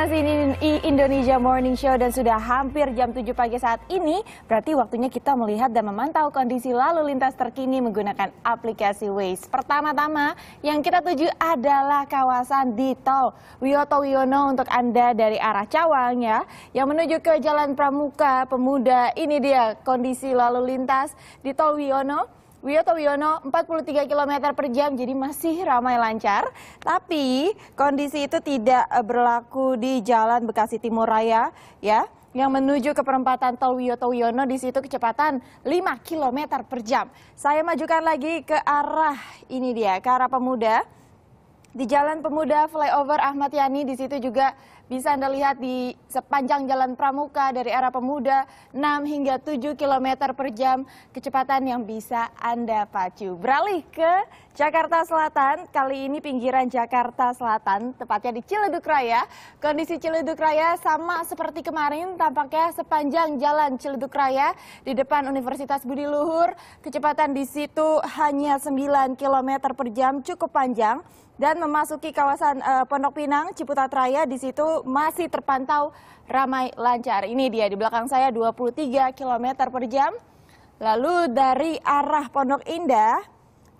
masih di Indonesia Morning Show dan sudah hampir jam 7 pagi saat ini. Berarti waktunya kita melihat dan memantau kondisi lalu lintas terkini menggunakan aplikasi Waze. Pertama-tama yang kita tuju adalah kawasan di tol Wiyoto Wiono untuk Anda dari arah Cawang ya. Yang menuju ke Jalan Pramuka Pemuda. Ini dia kondisi lalu lintas di tol Wiono. Wiyoto Wiono 43 km per jam jadi masih ramai lancar. Tapi kondisi itu tidak eh, berlaku di Jalan Bekasi Timur Raya ya yang menuju ke perempatan Tol Wiyoto Wiono di situ kecepatan 5 km per jam. Saya majukan lagi ke arah ini dia, ke arah pemuda di Jalan Pemuda Flyover Ahmad Yani di situ juga bisa Anda lihat di sepanjang Jalan Pramuka dari arah Pemuda 6 hingga 7 km per jam kecepatan yang bisa Anda pacu. Beralih ke Jakarta Selatan, kali ini pinggiran Jakarta Selatan, tepatnya di Ciledug Raya. Kondisi Ciledug Raya sama seperti kemarin tampaknya sepanjang Jalan Ciledug Raya di depan Universitas Budi Luhur. Kecepatan di situ hanya 9 km per jam, cukup panjang. Dan memasuki kawasan uh, Pondok Pinang, Ciputat Raya, di situ masih terpantau ramai lancar. Ini dia di belakang saya 23 km per jam. Lalu dari arah Pondok Indah,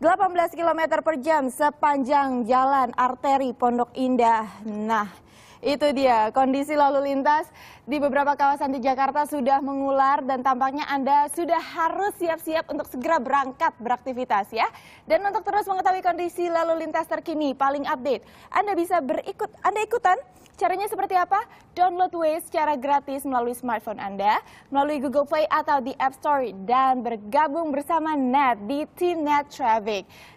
18 km per jam sepanjang jalan arteri Pondok Indah. Nah, itu dia kondisi lalu lintas di beberapa kawasan di Jakarta sudah mengular dan tampaknya Anda sudah harus siap-siap untuk segera berangkat beraktivitas ya. Dan untuk terus mengetahui kondisi lalu lintas terkini paling update, Anda bisa berikut Anda ikutan Caranya seperti apa? Download Waze secara gratis melalui smartphone Anda, melalui Google Play atau di App Store dan bergabung bersama Net di Team Net Traffic.